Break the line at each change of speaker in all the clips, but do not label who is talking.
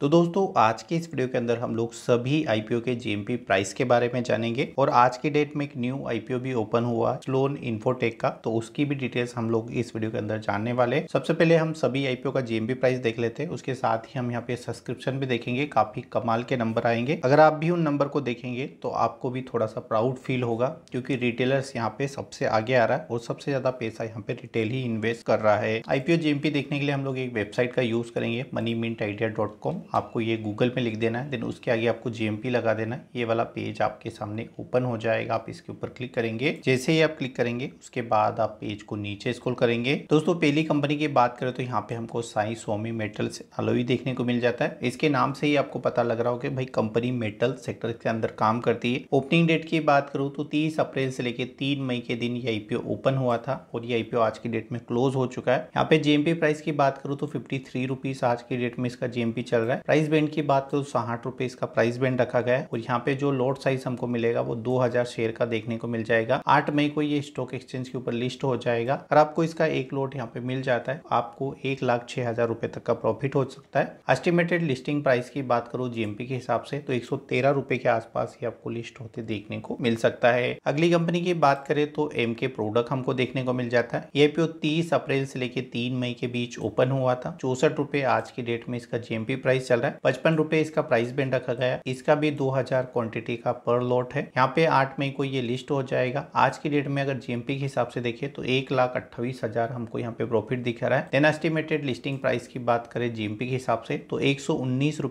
तो दोस्तों आज के इस वीडियो के अंदर हम लोग सभी आईपीओ के जीएमपी प्राइस के बारे में जानेंगे और आज की डेट में एक न्यू आईपीओ भी ओपन हुआ स्लोन इन्फोटेक का तो उसकी भी डिटेल्स हम लोग इस वीडियो के अंदर जानने वाले सबसे पहले हम सभी आईपीओ का जीएमपी प्राइस देख लेते हैं उसके साथ ही हम यहाँ पे सब्सक्रिप्शन भी देखेंगे काफी कमाल के नंबर आएंगे अगर आप भी उन नंबर को देखेंगे तो आपको भी थोड़ा सा प्राउड फील होगा क्योंकि रिटेलर्स यहाँ पे सबसे आगे आ रहा है और सबसे ज्यादा पैसा यहाँ पे रिटेल ही इन्वेस्ट कर रहा है आईपीओ जीएमपी देखने के लिए हम लोग एक वेबसाइट का यूज करेंगे money mint idea dot com आपको ये गूगल में लिख देना है देन उसके आगे आपको जीएमपी लगा देना है ये वाला पेज आपके सामने ओपन हो जाएगा आप इसके ऊपर क्लिक करेंगे जैसे ही आप क्लिक करेंगे उसके बाद आप पेज को नीचे स्क्रॉल करेंगे दोस्तों पहली कंपनी की बात करें तो यहाँ पे हमको साई स्वामी मेटल्स अलोई देखने को मिल जाता है इसके नाम से ही आपको पता लग रहा हो भाई कंपनी मेटल सेक्टर के अंदर काम करती है ओपनिंग डेट की बात करूँ तो तीस अप्रैल से लेकर तीन मई के दिन ये आईपीओ ओपन हुआ था और ये आईपीओ आज की डेट में क्लोज हो चुका है यहाँ पे जीएमपी प्राइस की बात करूँ तो फिफ्टी थ्री आज की डेट में इसका जीएमपी चल रहा है है प्राइस बैंड की बात तो साठ रुपए इसका प्राइस बैंड रखा गया है और यहाँ पे जो लोड साइज हमको मिलेगा वो 2000 शेयर का देखने को मिल जाएगा आठ मई को ये स्टॉक एक्सचेंज के ऊपर लिस्ट हो जाएगा और आपको इसका एक लोड यहाँ पे मिल जाता है आपको एक लाख छह हजार रुपए तक का प्रॉफिट हो सकता है एस्टिमेटेड लिस्टिंग प्राइस की बात करो जीएमपी के हिसाब से तो एक सौ तेरह रूपए के आसपास ही आपको लिस्ट होते देखने को मिल सकता है अगली कंपनी की बात करें तो एम के प्रोडक्ट हमको देखने को मिल जाता है ये पीओ तीस अप्रैल से लेकर तीन मई के बीच ओपन हुआ था चौसठ रूपए आज की डेट में इसका जीएमपी प्राइस चल रहा है पचपन रुपए इसका प्राइस बैंड रखा गया इसका भी 2000 हजार क्वांटिटी का पर लॉट है यहाँ पे 8 मई को ये लिस्ट हो जाएगा आज की डेट में अगर जीएमपी के हिसाब से देखिए तो एक लाख अट्ठावीस हजार हमको यहाँ पे प्रॉफिट दिख रहा है देन एस्टिमेटेड लिस्टिंग प्राइस की बात करें जीएमपी के हिसाब से तो एक सौ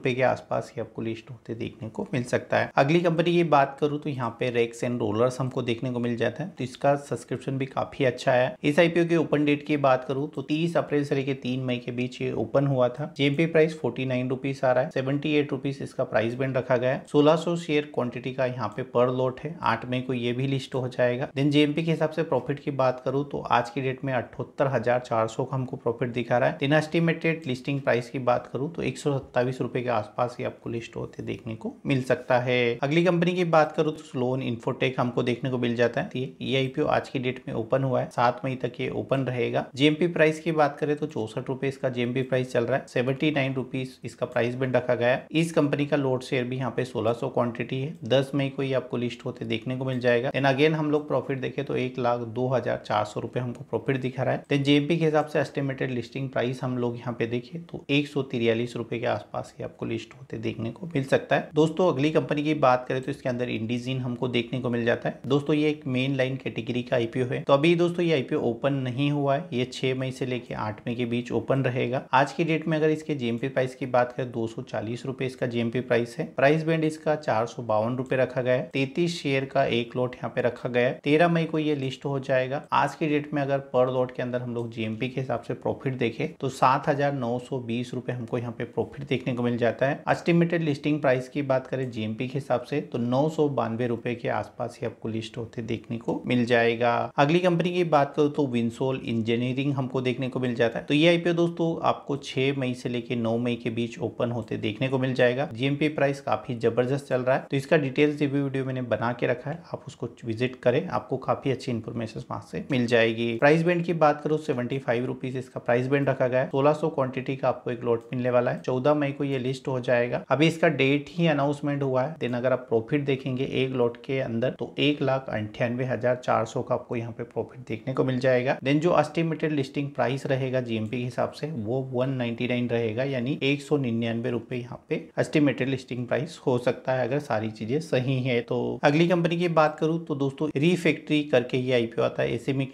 के आसपास ही आपको लिस्ट होते देखने को मिल सकता है अगली कंपनी की बात करूँ तो यहाँ पे रेक्स एंड रोलर्स हमको देखने को मिल जाता है तो इसका सब्सक्रिप्शन भी काफी अच्छा है इस आईपीओ के ओपन डेट की बात करूँ तो तीस अप्रैल से लेकर तीन मई के बीच ये ओपन हुआ था GMP price forty nine rupees आ रहा है सेवेंटी एट रुपीज इसका प्राइस बैंड रखा गया है सोलह सौ शेयर क्वांटिटी का यहाँ पे पर लोट है आठ मई को ये भी लिस्ट हो जाएगा देन जेएमपी के हिसाब से प्रॉफिट की बात करूँ तो आज की डेट में अठहत्तर हजार चार सौ का हमको प्रॉफिट दिखा रहा है देन एस्टिमेटेड लिस्टिंग प्राइस की बात करूँ तो एक सौ सत्ताईस रुपए के आसपास ही आपको लिस्ट होते देखने को मिल सकता है अगली कंपनी की बात करूँ तो स्लोन इन्फोटेक हमको देखने को मिल जाता है तो ये आईपीओ e आज की डेट में ओपन हुआ है सात मई तक ये ओपन रहेगा जेएमपी प्राइस की बात करें तो चौसठ रुपए इसका जेएमपी प्राइस चल रहा है सेवेंटी नाइन रुपीज इसका प्राइस बैंड रखा गया है इस कंपनी का लोड शेयर भी यहाँ पे 1600 क्वांटिटी है 10 मई को ही आपको लिस्ट होते देखने को मिल जाएगा एंड अगेन हम लोग प्रॉफिट देखे तो एक लाख दो हजार चार सौ रुपए हमको प्रॉफिट दिखा रहा है देन जेएमपी के हिसाब से एस्टिमेटेड लिस्टिंग प्राइस हम लोग यहाँ पे देखे तो एक रुपए के आसपास ही आपको लिस्ट होते देखने को मिल सकता है दोस्तों अगली कंपनी की बात करें तो इसके अंदर इंडीजीन हमको देखने को मिल जाता है दोस्तों ये एक मेन लाइन कैटेगरी का आईपीओ है तो अभी दोस्तों ये आईपीओ ओपन नहीं हुआ है ये छह मई से लेकर आठ मई के बीच ओपन रहेगा आज की डेट में अगर इसके जेएमपी प्राइस की बात करें है दो सौ इसका जीएमपी प्राइस है प्राइस बैंड इसका चार सौ रखा गया है तैतीस शेयर का एक लॉट यहाँ पे रखा गया है तेरह मई को ये लिस्ट हो जाएगा आज की डेट में अगर पर लॉट के अंदर हम लोग जीएमपी के हिसाब से प्रॉफिट देखें तो सात हजार नौ सौ बीस रुपए हमको यहाँ पे प्रॉफिट देखने को मिल जाता है एस्टिमेटेड लिस्टिंग प्राइस की बात करें जीएमपी के हिसाब से तो नौ सौ बानवे रुपए के आसपास ही आपको लिस्ट होते देखने को मिल जाएगा अगली कंपनी की बात करो तो विंसोल इंजीनियरिंग हमको देखने को मिल जाता है तो ये आईपीओ दोस्तों आपको छह मई से लेकर नौ मई के बीच ओपन ओपन होते देखने को मिल जाएगा जीएमपी प्राइस काफी जबरदस्त चल रहा है तो इसका डिटेल्स भी वीडियो मैंने बना के रखा है आप उसको विजिट करें आपको काफी अच्छी इन्फॉर्मेशन वहां से मिल जाएगी प्राइस बैंड की बात करो सेवेंटी फाइव रुपीज इसका प्राइस बैंड रखा गया सोलह सौ क्वांटिटी का आपको एक लॉट मिलने वाला है चौदह मई को ये लिस्ट हो जाएगा अभी इसका डेट ही अनाउंसमेंट हुआ है देन अगर आप प्रॉफिट देखेंगे एक लॉट के अंदर तो एक लाख अंठानवे हजार चार सौ का आपको यहाँ पे प्रॉफिट देखने को मिल जाएगा देन जो एस्टिमेटेड लिस्टिंग प्राइस रहेगा जीएमपी के हिसाब से वो वन नाइनटी रहेगा यानी एक सौ निन्यानवे निन्यानवे रुपए यहाँ पे एस्टिमेटेड लिस्टिंग प्राइस हो सकता है अगर सारी चीज़ें सही है तो अगली कंपनी की बात करूँ तो दोस्तों रीफैक्ट्री करके ये आईपीओ आता है एसएमई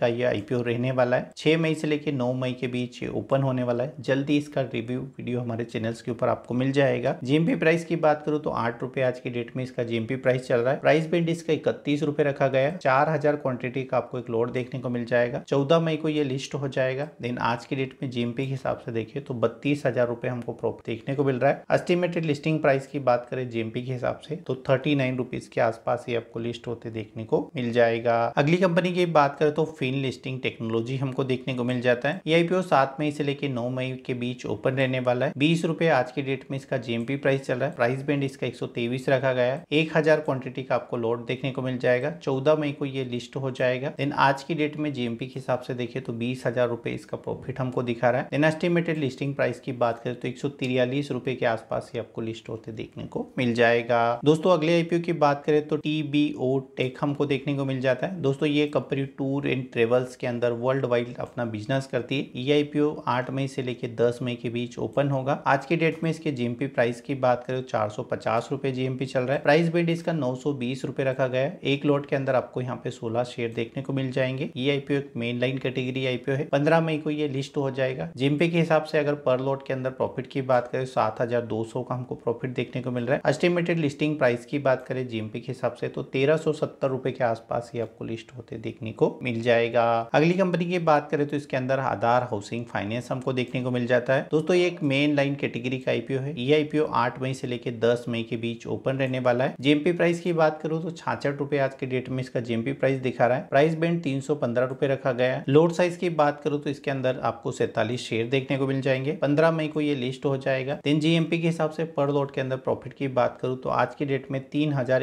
का ये आईपीओ रहने वाला है छह मई से लेकर नौ मई के बीच ओपन होने वाला है जल्दी इसका रिव्यू वीडियो हमारे चैनल के ऊपर आपको मिल जाएगा जीएमपी प्राइस की बात करूँ तो आठ आज के डेट में इसका जीएमपी प्राइस चल रहा है प्राइस बैंड इसका इकतीस रखा गया चार हजार क्वांटिटी का आपको एक लोड देखने को मिल जाएगा चौदह मई को ये लिस्ट हो जाएगा देन आज के डेट में जीएमपी के हिसाब से देखिए तो बत्तीस हजार रुपये हमको आपको देखने को मिल रहा है एस्टिमेटेड लिस्टिंग प्राइस की बात करें जेएमपी के हिसाब से तो थर्टी नाइन रुपीज के आसपास ही आपको लिस्ट होते देखने को मिल जाएगा अगली कंपनी की बात करें तो फिन लिस्टिंग टेक्नोलॉजी हमको देखने को मिल जाता है ये e आईपीओ सात मई से लेकर नौ मई के बीच ओपन रहने वाला है बीस आज के डेट में इसका जेएमपी प्राइस चल रहा है प्राइस बैंड इसका एक रखा गया है एक हजार क्वांटिटी का आपको लोड देखने को मिल जाएगा चौदह मई को ये लिस्ट हो जाएगा देन आज की डेट में जीएमपी के हिसाब से देखिए तो बीस हजार रुपए इसका प्रॉफिट हमको दिखा रहा है देन एस्टिमेटेड लिस्टिंग प्राइस की बात करें तो एक सौ तिरयालीस रुपए के आसपास ही आपको लिस्ट होते देखने को मिल जाएगा दोस्तों अगले आईपीओ की बात करें तो टी बी ओ टेक हमको देखने को मिल जाता है दोस्तों ये कंपनी टूर एंड ट्रेवल्स के अंदर वर्ल्ड वाइड अपना बिजनेस करती है ये आईपीओ आठ मई से लेकर दस मई के बीच ओपन होगा आज के डेट में इसके जीएमपी प्राइस की बात करें तो चार सौ पचास जीएमपी चल रहा है प्राइस बेड इसका नौ सौ बीस रखा गया है एक लॉट के अंदर आपको यहाँ पे सोलह शेयर देखने को मिल जाएंगे ये आईपीओ एक मेन लाइन कैटेगरी आईपीओ है पंद्रह मई को ये लिस्ट हो जाएगा जीएमपी के हिसाब से अगर पर लॉट के अंदर प्रॉफिट की बात करें सात हजार दो सौ का हमको प्रॉफिट देखने को मिल रहा है एस्टिमेटेड लिस्टिंग प्राइस की बात करें जीएमपी के हिसाब से तो तेरह सौ सत्तर रुपए के आसपास ही आपको लिस्ट होते देखने को मिल जाएगा अगली कंपनी की बात करें तो इसके अंदर आधार हाउसिंग फाइनेंस हमको देखने को मिल जाता है दोस्तों ये एक मेन लाइन कैटेगरी का आईपीओ है ये आईपीओ आठ मई से लेकर दस मई के बीच ओपन रहने वाला है जीएमपी प्राइस की बात करूँ तो छाछठ रुपए आज के डेट में इसका जीएमपी प्राइस दिखा रहा है प्राइस बैंड तीन सौ पंद्रह रुपए रखा गया है लोड साइज की बात करूँ तो इसके अंदर आपको सैतालीस शेयर देखने को मिल जाएंगे पंद्रह मई को ये लिस्ट हो जाएगा देन जीएमपी के हिसाब से पर लोड के अंदर प्रॉफिट की बात करूँ तो आज की डेट में तीन हजार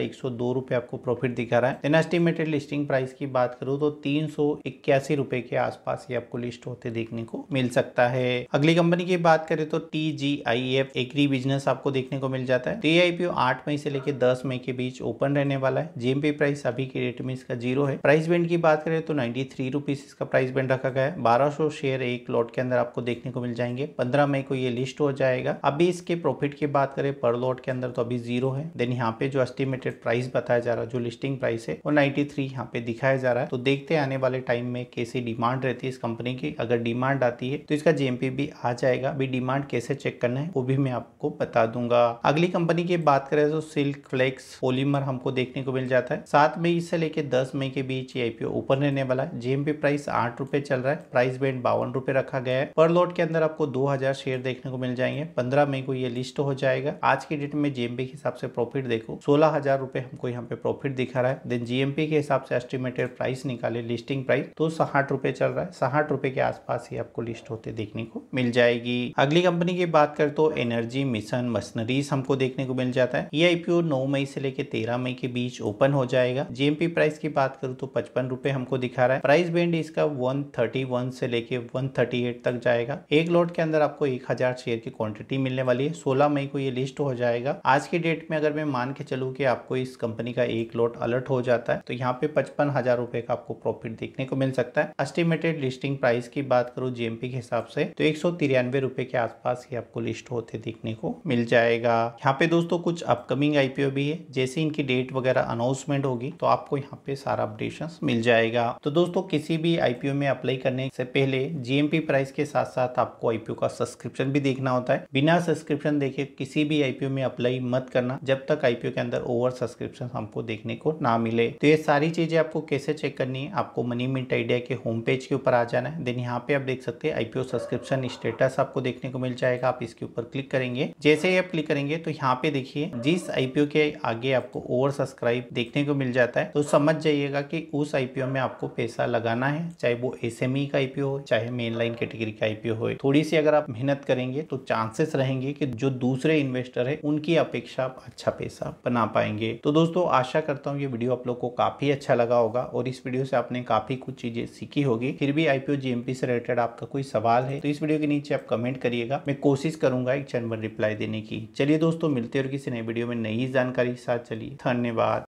आपको प्रॉफिट दिखा रहा है देन एस्टिमेटेड लिस्टिंग प्राइस की बात करूँ तो तीन सौ के आसपास ये आपको लिस्ट होते देखने को मिल सकता है अगली कंपनी की बात करें तो T G I F agri business आपको देखने को मिल जाता है ये आईपीओ आठ मई से लेकर दस मई के बीच ओपन रहने वाला है जीएमपी प्राइस अभी के रेट में इसका जीरो है प्राइस बैंड की बात करें तो नाइन्टी थ्री रुपीज इसका प्राइस बैंड रखा गया है बारह शेयर एक लॉट के अंदर आपको देखने को मिल जाएंगे पंद्रह मई को ये लिस्ट हो जाए जाएगा अभी इसके प्रॉफिट की बात करें पर लॉट के अंदर तो अभी जीरो है देन यहाँ पे जो एस्टिमेटेड प्राइस बताया जा रहा है जो लिस्टिंग प्राइस है वो नाइन्टी थ्री यहाँ पे दिखाया जा रहा है तो देखते आने वाले टाइम में कैसी डिमांड रहती है इस कंपनी की अगर डिमांड आती है तो इसका जेएमपी भी आ जाएगा अभी डिमांड कैसे चेक करना है वो भी मैं आपको बता दूंगा अगली कंपनी की बात करें तो सिल्क फ्लेक्स पोलीमर हमको देखने को मिल जाता है सात मई से लेकर दस मई के बीच ये आईपीओ ऊपर रहने वाला है जेएमपी प्राइस आठ रुपए चल रहा है प्राइस बैंड बावन रुपए रखा गया है पर लॉट के अंदर आपको दो हजार शेयर देखने को मिल जाएंगे नहीं है पंद्रह मई को ये लिस्ट हो जाएगा आज की डेट में जीएमपी के हिसाब से प्रॉफिट देखो सोलह हजार रुपए हमको यहाँ पे प्रॉफिट दिखा रहा है देन जीएमपी के हिसाब से एस्टिमेटेड प्राइस निकाले लिस्टिंग प्राइस तो साठ रुपए चल रहा है साठ रुपए के आसपास ही आपको लिस्ट होते देखने को मिल जाएगी अगली कंपनी की बात करें तो एनर्जी मिशन मशीनरीज हमको देखने को मिल जाता है ये आईपीओ नौ मई से लेकर तेरह मई के बीच ओपन हो जाएगा जीएमपी प्राइस की बात करूँ तो पचपन रुपए हमको दिखा रहा है प्राइस बैंड इसका वन से लेके वन तक जाएगा एक लॉट के अंदर आपको एक हजार शेयर की क्वांटिटी मिलने वाली है सोलह मई को ये लिस्ट हो जाएगा आज की डेट में अगर मैं मान के चलूँ कि आपको इस कंपनी का एक लॉट अलर्ट हो जाता है तो यहाँ पे पचपन हजार रुपए का आपको प्रॉफिट देखने को मिल सकता है एस्टिमेटेड लिस्टिंग प्राइस की बात करूँ जीएमपी के हिसाब से तो एक सौ तिरानवे रूपए के आसपास ही आपको लिस्ट होते देखने को मिल जाएगा यहाँ पे दोस्तों कुछ अपकमिंग आईपीओ भी है जैसे इनकी डेट वगैरह अनाउंसमेंट होगी तो आपको यहाँ पे सारा अपडेशन मिल जाएगा तो दोस्तों किसी भी आईपीओ में अप्लाई करने से पहले जीएमपी प्राइस के साथ साथ आपको आईपीओ का सब्सक्रिप्शन भी देखना होता है है बिना सब्सक्रिप्शन देखे किसी भी आईपीओ में अप्लाई मत करना जब तक आईपीओ के अंदर ओवर सब्सक्रिप्शन हमको देखने को ना मिले तो ये सारी चीजें आपको कैसे चेक करनी है आपको मनी मिंट आइडिया के होम पेज के ऊपर आ जाना है देन यहाँ पे आप देख सकते हैं आईपीओ सब्सक्रिप्शन स्टेटस आपको देखने को मिल जाएगा आप इसके ऊपर क्लिक करेंगे जैसे ही आप क्लिक करेंगे तो यहाँ पे देखिए जिस आईपीओ के आगे आपको ओवर सब्सक्राइब देखने को मिल जाता है तो समझ जाइएगा कि उस आईपीओ में आपको पैसा लगाना है चाहे वो एस e का आईपीओ हो चाहे मेन लाइन कैटेगरी का आईपीओ हो थोड़ी सी अगर आप मेहनत करेंगे तो चांसेस रहेंगे कि जो दूसरे इन्वेस्टर है उनकी अपेक्षा आप अच्छा पैसा बना पाएंगे तो दोस्तों आशा करता हूँ ये वीडियो आप लोग को काफी अच्छा लगा होगा और इस वीडियो से आपने काफी कुछ चीजें सीखी होगी फिर भी आईपीओ जीएमपी से रिलेटेड आपका कोई सवाल है तो इस वीडियो के नीचे आप कमेंट करिएगा मैं कोशिश करूंगा एक चैनल रिप्लाई देने की चलिए दोस्तों मिलते और किसी नई वीडियो में नई जानकारी के साथ चलिए धन्यवाद